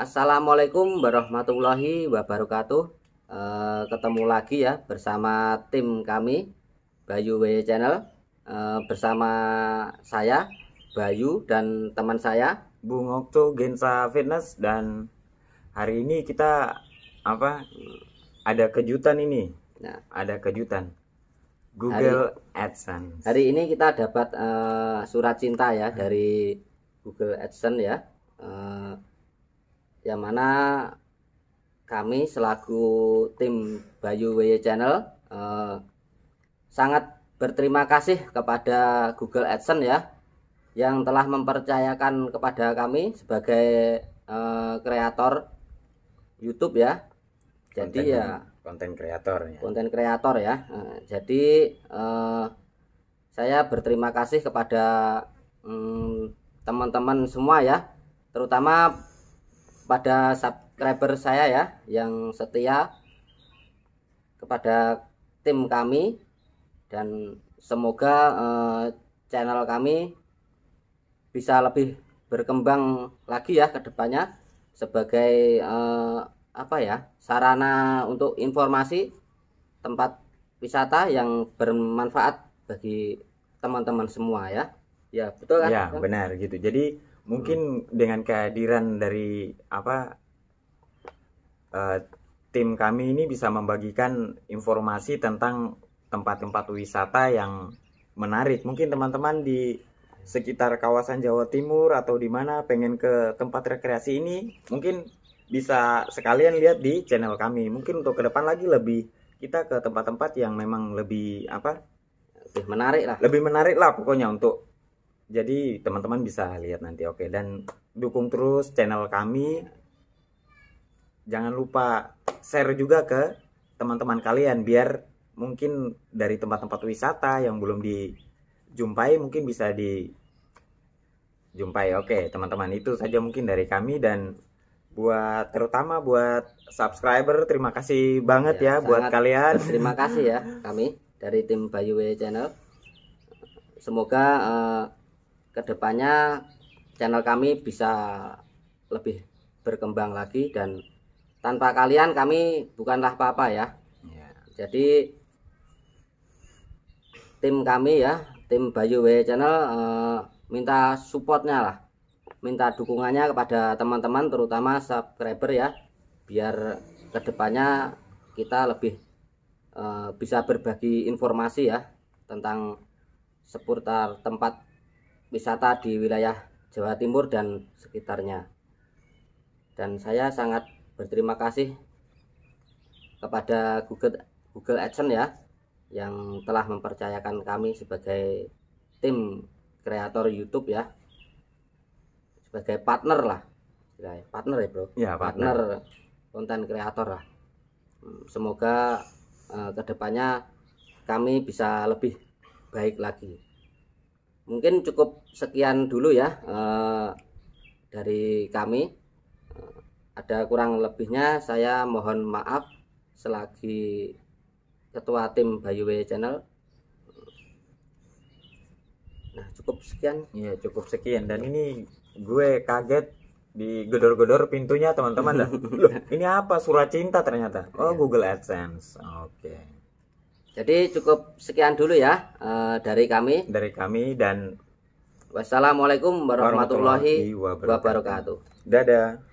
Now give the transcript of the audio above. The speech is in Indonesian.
Assalamualaikum warahmatullahi wabarakatuh e, Ketemu lagi ya bersama tim kami Bayu W Channel e, Bersama saya Bayu dan teman saya Bung Okto Gensa Fitness Dan hari ini kita apa ada kejutan ini nah, Ada kejutan Google hari, AdSense. Hari ini kita dapat uh, surat cinta ya dari Google AdSense ya. Uh, yang mana kami selaku tim Bayu Way Channel eh, sangat berterima kasih kepada Google AdSense ya yang telah mempercayakan kepada kami sebagai eh, kreator YouTube ya. Jadi konten, ya konten kreator ya. Konten kreator ya. Eh, jadi eh, saya berterima kasih kepada mm, teman-teman hmm, semua ya, terutama kepada subscriber saya ya yang setia kepada tim kami dan semoga eh, channel kami bisa lebih berkembang lagi ya kedepannya sebagai eh, apa ya sarana untuk informasi tempat wisata yang bermanfaat bagi teman-teman semua ya. Ya, betul kan? Ya, benar gitu. Jadi mungkin hmm. dengan kehadiran dari apa uh, tim kami ini bisa membagikan informasi tentang tempat-tempat wisata yang menarik. Mungkin teman-teman di sekitar kawasan Jawa Timur atau di mana pengen ke tempat rekreasi ini, mungkin bisa sekalian lihat di channel kami. Mungkin untuk ke depan lagi lebih kita ke tempat-tempat yang memang lebih apa? lebih menarik lah. Lebih menarik lah pokoknya untuk jadi teman-teman bisa lihat nanti oke dan dukung terus channel kami jangan lupa share juga ke teman-teman kalian biar mungkin dari tempat-tempat wisata yang belum dijumpai mungkin bisa dijumpai oke teman-teman itu saja mungkin dari kami dan buat terutama buat subscriber terima kasih banget ya, ya buat kalian terima kasih ya kami dari tim bayuwe Channel semoga uh, kedepannya channel kami bisa lebih berkembang lagi dan tanpa kalian kami bukanlah apa-apa ya. ya. Jadi tim kami ya, tim Bayu W Channel e, minta supportnya lah, minta dukungannya kepada teman-teman terutama subscriber ya, biar kedepannya kita lebih e, bisa berbagi informasi ya tentang seputar tempat wisata di wilayah Jawa Timur dan sekitarnya. Dan saya sangat berterima kasih kepada Google Google Adsense ya yang telah mempercayakan kami sebagai tim kreator YouTube ya sebagai partner lah partner ya bro ya, partner konten kreator lah hmm, semoga uh, eh, kedepannya kami bisa lebih baik lagi mungkin cukup sekian dulu ya eh, dari kami eh, ada kurang lebihnya saya mohon maaf selagi ketua tim Bayuwe Channel nah cukup sekian ya cukup sekian dan ini gue kaget di gedor gedor pintunya teman-teman ini apa surat cinta ternyata? Oh, iya. Google AdSense. Oke. Okay. Jadi cukup sekian dulu ya uh, dari kami. Dari kami dan wassalamualaikum warahmatullahi, warahmatullahi wabarakatuh. wabarakatuh. Dadah.